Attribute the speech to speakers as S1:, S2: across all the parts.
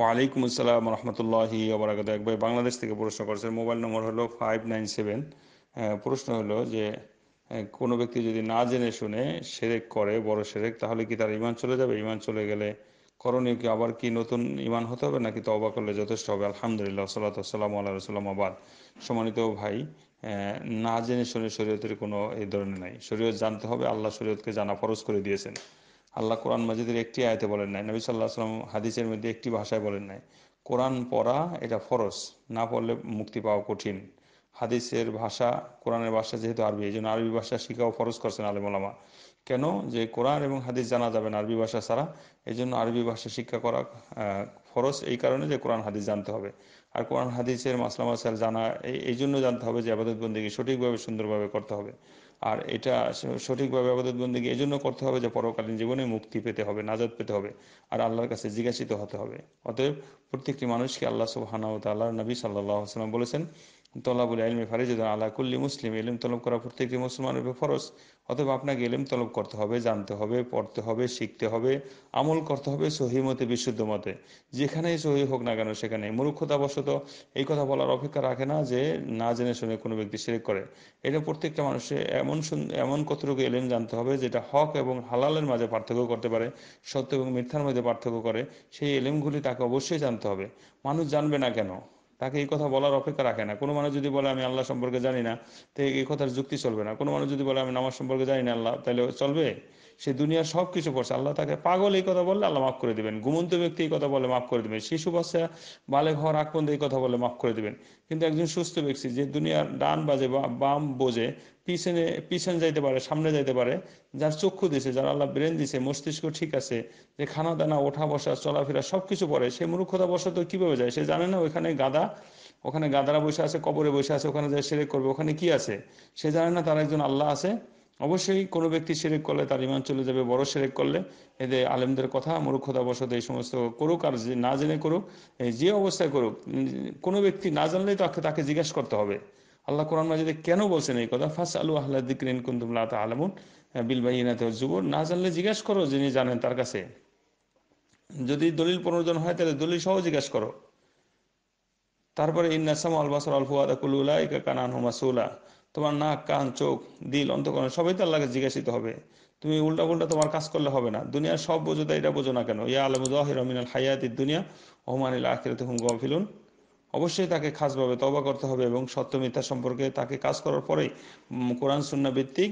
S1: ওয়ালাইকুম আসসালাম রহমতুল্লাহি আবরাকাত এক ভাই বাংলাদেশ থেকে প্রশ্ন করেছেন মোবাইল নম্বর হলো ফাইভ নাইন সেভেন প্রশ্ন হলো যে কোনো ব্যক্তি যদি না জেনে শুনে সেরেক করে বড় সেরেক তাহলে কি তার ইমান চলে যাবে ইমান চলে গেলে করণীয় কি আবার কি নতুন ইমান হতে হবে নাকি তবা করলে যথেষ্ট হবে আলহামদুলিল্লাহ সাল্লাম আল্লাহ রসুল্লাম আবাদ সম্মানিত ভাই না জেনে শুনে শরীয়তের কোনো এই ধরনের নাই শরীয়ত জানতে হবে আল্লাহ শরীয়তকে জানা ফরজ করে দিয়েছেন আল্লাহ কোরআন মাজিদের একটি আয়তে বলেন নাই নবী সাল্লাহ আসলাম হাদিসের মধ্যে একটি ভাষায় বলেন নাই কোরআন পড়া এটা ফরজ না পড়লে মুক্তি পাওয়া কঠিন হাদিসের ভাষা কোরআনের ভাষা যেহেতু আরবি এই জন্য আরবি ভাষা শিখাও ফরজ করছেন আলিমুলামা কেন যে কোরআন এবং হাদিস জানা যাবে না আরবি ভাষা ছাড়া এই জন্য আরবি ভাষা শিক্ষা করা ফরজ এই কারণে যে কোরআন হাদিস জানতে হবে আর কোরআন হাদিসের মাসলা মাসাল জানা এই জন্য জানতে হবে যে আবাদত বন্দীকে সঠিকভাবে সুন্দরভাবে করতে হবে আর এটা সঠিকভাবে আবাদত বন্দীকে এই জন্য করতে হবে যে পরকালীন জীবনে মুক্তি পেতে হবে নাজাদ পেতে হবে আর আল্লাহর কাছে জিজ্ঞাসিত হতে হবে অতএব প্রত্যেকটি মানুষকে আল্লাহ সুবাহানা তাল্লাহ নবী সাল্লাহ আসলাম বলেছেন তলাবুল আলমের ফারিজুদ্দিন আল্লাহ কুল্লি মুসলিম এলিম তলব করা প্রত্যেকটি মুসলমানের উপর ফরজ অথবা আপনাকে এলিম তলব করতে হবে জানতে হবে পড়তে হবে শিখতে হবে আমল করতে হবে সহি মতে বিশুদ্ধ মতে যেখানেই সহি হোক না কেন সেখানে মূর্খতাবশত এই কথা বলার অপেক্ষা রাখে না যে না জেনে শুনে কোনো ব্যক্তি সেরেক করে এটা প্রত্যেকটা মানুষে এমন এমন কতটুকু এলিম জানতে হবে যেটা হক এবং হালালের মাঝে পার্থক্য করতে পারে সত্য এবং মিথ্যার মধ্যে পার্থক্য করে সেই এলিমগুলি তাকে অবশ্যই জানতে হবে মানুষ জানবে না কেন তাকে এই কথা বলার অপেক্ষা রাখে না কোনো মানুষ যদি বলে আমি আল্লাহ সম্পর্কে জানি না তো এই কথার যুক্তি চলবে না কোনো মানুষ যদি বলে আমি নামাজ সম্পর্কে জানি না আল্লাহ তাহলে চলবে সে দুনিয়ার সব কিছু করছে আল্লাহ তাকে পাগল এই কথা বললে আল্লাহ মাফ করে দিবেন ঘুমন্ত ব্যক্তি এই কথা বলে মাফ করে দিবেন শিশু বাচ্চা বালে ঘর আকন্দ এই কথা বলে মাফ করে দিবেন কিন্তু একজন সুস্থ ব্যক্তি যে দুনিয়ার ডান বাজে বা বাম বোঝে পিছনে পিছনে যাইতে পারে সামনে যাইতে পারে যার চক্ষু দিছে যার আল্লাহ ব্রেন দিছে মস্তিষ্ক ঠিক আছে যে খানা দানা ওঠা বসা চলাফেরা সবকিছু পরে সে মূর্খতা তো কিভাবে যায় সে জানে না ওইখানে গাদা ওখানে গাদারা বসে আছে কবরে বসে আছে ওখানে যায় সেরে করবে ওখানে কি আছে সে জানে না তার একজন আল্লাহ আছে অবশ্যই কোনো ব্যক্তি সেরেক করলে তার ইমান চলে যাবে বড় সেরেক করলে এতে আলেমদের কথা মূর্খতা মূর্খতাবশত এই সমস্ত করুক আর না জেনে করুক যে অবস্থায় করুক কোনো ব্যক্তি না জানলেই তাকে তাকে জিজ্ঞাসা করতে হবে আল্লাহ কোরআন মাজিদে কেন বলছেন এই কথা ফাস আলু আহ্লা দিকরিন কুন্তুমলা তা আলমুন বিল ভাই ইনাতে যুব না জানলে জিজ্ঞাসা করো যিনি জানেন তার কাছে যদি দলিল প্রয়োজন হয় তাহলে দলিল সহ জিজ্ঞাসা করো তারপরে ইন্নাসাম আলবাসর আলফুয়াদা কুলুলা ইকা কানান হুমাসুলা তোমার নাক কান চোখ দিল অন্তকরণ সবই তো আল্লাহকে জিজ্ঞাসিত হবে তুমি উল্টা উল্টা তোমার কাজ করলে হবে না দুনিয়ার সব বোঝো তাই এটা বোঝো না কেন ইয়া আলমুদাহিরমিনাল হায়াতি দুনিয়া ওহমানিল আখিরাতে হুম গফিলুন অবশ্যই তাকে খাসভাবে তবা করতে হবে এবং সত্য মিথ্যা সম্পর্কে তাকে কাজ করার পরে কোরআন সুন্না ভিত্তিক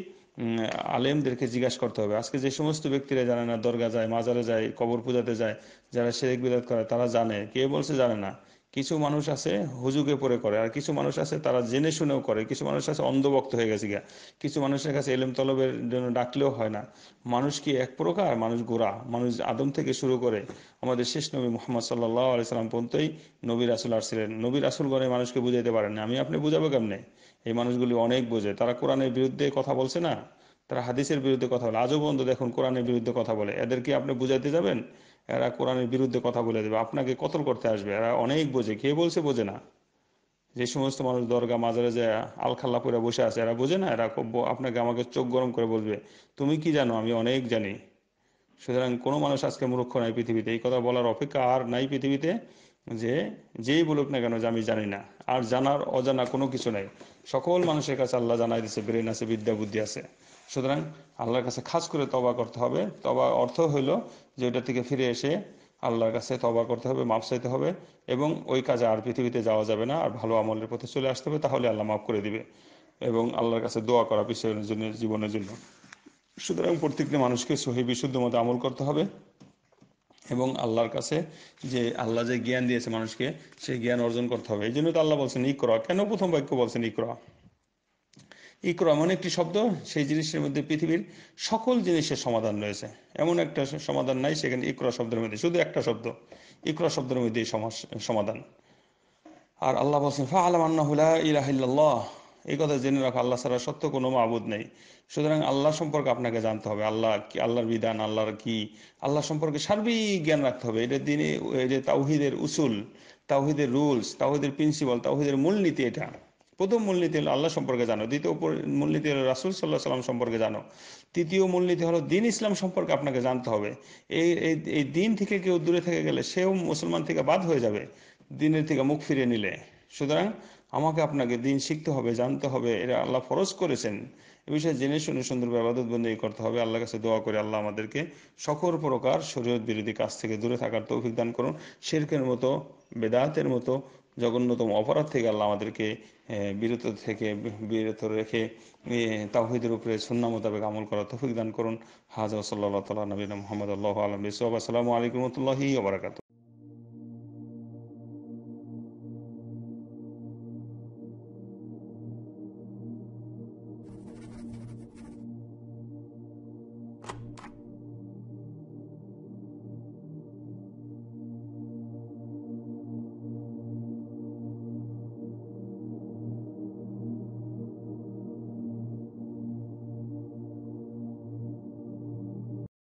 S1: আলেমদেরকে জিজ্ঞাসা করতে হবে আজকে যে সমস্ত ব্যক্তিরা জানে না দরগা যায় মাজারে যায় কবর পূজাতে যায় যারা সেরেক বিদাত করে তারা জানে কে বলছে জানে না কিছু মানুষ আছে হুজুকে পরে করে আর কিছু মানুষ আছে তারা জেনে শুনেও করে কিছু মানুষ আছে অন্ধভক্ত হয়ে গেছে গিয়া কিছু মানুষের কাছে এলেম তলবের জন্য ডাকলেও হয় না মানুষ কি এক প্রকার মানুষ গোড়া মানুষ আদম থেকে শুরু করে আমাদের শেষ নবী মোহাম্মদ সাল্লাহ আলাইসাল্লাম পর্যন্তই নবীর আসল আসছিলেন নবীর আসল গণে মানুষকে বুঝাইতে পারেন আমি আপনি বুঝাবো কেমনে এই মানুষগুলি অনেক বোঝে তারা কোরআনের বিরুদ্ধে কথা বলছে না তারা হাদিসের বিরুদ্ধে কথা বলে আজও পর্যন্ত দেখুন কোরআনের বিরুদ্ধে কথা বলে এদেরকে আপনি বুঝাইতে যাবেন এরা কোরআনের বিরুদ্ধে কথা বলে দেবে আপনাকে কতল করতে আসবে এরা অনেক বোঝে কে বলছে বোঝে না যে সমস্ত মানুষ দরগা মাজারে যে আলখাল্লা পরে বসে আছে এরা বোঝে না এরা আপনাকে আমাকে চোখ গরম করে বলবে তুমি কি জানো আমি অনেক জানি সুতরাং কোনো মানুষ আজকে মূর্খ নাই পৃথিবীতে এই কথা বলার অপেক্ষা আর নাই পৃথিবীতে যে যেই বলুক না কেন যে আমি জানি না আর জানার অজানা কোনো কিছু নাই সকল মানুষের কাছে আল্লাহ জানাই দিছে ব্রেন আছে বিদ্যা বুদ্ধি আছে সুতরাং আল্লাহর কাছে খাস করে তবা করতে হবে তবা অর্থ হইল যে ওইটা থেকে ফিরে এসে আল্লাহর কাছে তবা করতে হবে মাপ চাইতে হবে এবং ওই কাজে আর পৃথিবীতে যাওয়া যাবে না আর ভালো আমলের পথে চলে আসতে হবে তাহলে আল্লাহ মাফ করে দিবে এবং আল্লাহর কাছে দোয়া করা পিছনের জন্য জীবনের জন্য সুতরাং প্রত্যেকটি মানুষকে সহি বিশুদ্ধ মতো আমল করতে হবে এবং আল্লাহর কাছে যে আল্লাহ যে জ্ঞান দিয়েছে মানুষকে সেই জ্ঞান অর্জন করতে হবে এই জন্য তো আল্লাহ বলছেন ইকরা কেন প্রথম বাক্য বলছেন ইকরা ইকরা এমন মানে একটি শব্দ সেই জিনিসের মধ্যে পৃথিবীর সকল জিনিসের সমাধান রয়েছে এমন একটা সমাধান নাই সেখানে ইকরা শব্দের মধ্যে শুধু একটা শব্দ ইকরা শব্দের মধ্যে সমাধান আর আল্লাহ বলছেন ফা আলম আন্না ইলাহিল্লাহ এই কথা জেনে রাখো আল্লাহ ছাড়া সত্য কোনো মাবুদ নেই সুতরাং আল্লাহ সম্পর্কে আপনাকে জানতে হবে আল্লাহ কি আল্লাহর বিধান আল্লাহর কি আল্লাহ সম্পর্কে সার্বিক জ্ঞান রাখতে হবে এটা দিনে যে তাওহিদের উসুল তাওহিদের রুলস তাওহিদের প্রিন্সিপাল তাওহিদের মূলনীতি এটা প্রথম মূলনীতি হলো আল্লাহ সম্পর্কে জানো দ্বিতীয় মূলনীতি হলো রাসুল সাল্লাহ সাল্লাম সম্পর্কে জানো তৃতীয় মূলনীতি হলো দিন ইসলাম সম্পর্কে আপনাকে জানতে হবে এই এই দিন থেকে কেউ দূরে থেকে গেলে সেও মুসলমান থেকে বাদ হয়ে যাবে দিনের থেকে মুখ ফিরিয়ে নিলে সুতরাং আমাকে আপনাকে দিন শিখতে হবে জানতে হবে এটা আল্লাহ ফরজ করেছেন এ বিষয়ে জেনে শুনে সুন্দর ব্যবাদত বন্দী করতে হবে আল্লাহ কাছে দোয়া করে আল্লাহ আমাদেরকে সকল প্রকার শরীয়ত বিরোধী কাজ থেকে দূরে থাকার তৌফিক দান করুন শেরকের মতো বেদায়তের মতো জঘন্যতম অপরাধ থেকে আল্লাহ আমাদেরকে বিরত থেকে বিরত রেখে তাহিদের উপরে সুন্না মোতাবেক আমল করা তৌফিক দান করুন হাজ ওসল্লা তালা নবীন মোহাম্মদ আল্লাহ আলম রিসু আলাইকুম রহমতুল্লাহি